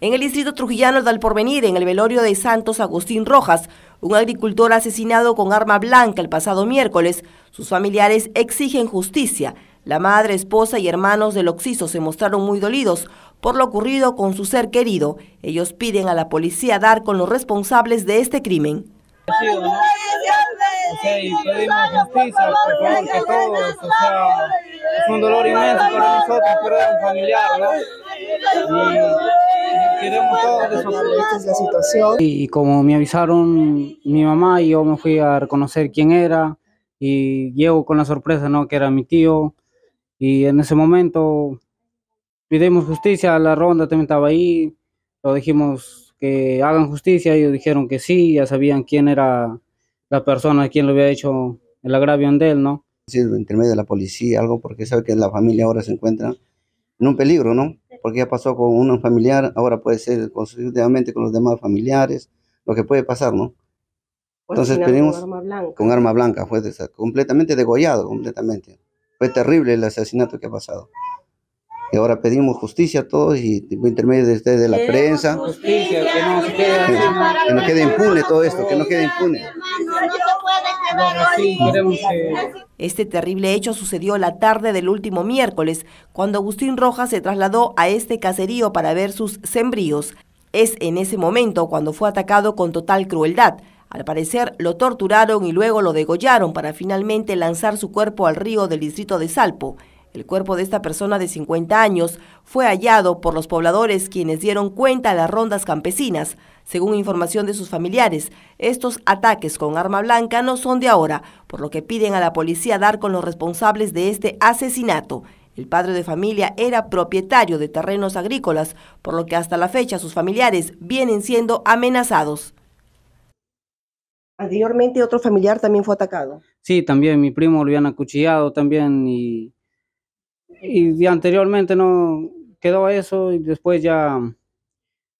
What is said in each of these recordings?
En el distrito trujillano del Porvenir, en el velorio de Santos Agustín Rojas, un agricultor asesinado con arma blanca el pasado miércoles, sus familiares exigen justicia. La madre, esposa y hermanos del Oxiso se mostraron muy dolidos por lo ocurrido con su ser querido. Ellos piden a la policía dar con los responsables de este crimen. es un dolor inmenso para nosotros, situación. Y como me avisaron mi mamá, yo me fui a reconocer quién era y llego con la sorpresa, ¿no? Que era mi tío. Y en ese momento pidimos justicia, la ronda también estaba ahí, lo dijimos que hagan justicia, ellos dijeron que sí, ya sabían quién era la persona, quién lo había hecho el agravio de él, ¿no? Sí, entre medio de la policía, algo, porque sabe que la familia ahora se encuentra en un peligro, ¿no? porque ya pasó con un familiar, ahora puede ser consecutivamente con los demás familiares, lo que puede pasar, ¿no? Pues Entonces pedimos con arma blanca, fue completamente degollado, completamente. Fue terrible el asesinato que ha pasado. Y ahora pedimos justicia a todos y por intermedio de ustedes de la prensa. que, no quede, que no quede impune todo esto, que no quede impune. Eh. Este terrible hecho sucedió la tarde del último miércoles, cuando Agustín Rojas se trasladó a este caserío para ver sus sembríos. Es en ese momento cuando fue atacado con total crueldad. Al parecer lo torturaron y luego lo degollaron para finalmente lanzar su cuerpo al río del distrito de Salpo. El cuerpo de esta persona de 50 años fue hallado por los pobladores quienes dieron cuenta a las rondas campesinas. Según información de sus familiares, estos ataques con arma blanca no son de ahora, por lo que piden a la policía dar con los responsables de este asesinato. El padre de familia era propietario de terrenos agrícolas, por lo que hasta la fecha sus familiares vienen siendo amenazados. Anteriormente otro familiar también fue atacado. Sí, también mi primo lo habían acuchillado también y y anteriormente no quedó eso y después ya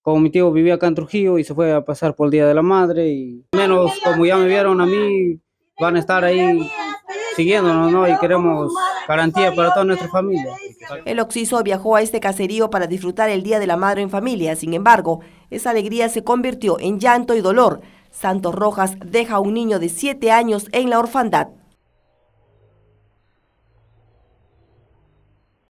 como mi tío vivía acá en Trujillo y se fue a pasar por el Día de la Madre y menos como ya me vieron a mí van a estar ahí siguiéndonos ¿no? y queremos garantía para toda nuestra familia. El Oxiso viajó a este caserío para disfrutar el Día de la Madre en familia, sin embargo, esa alegría se convirtió en llanto y dolor. Santos Rojas deja a un niño de 7 años en la orfandad.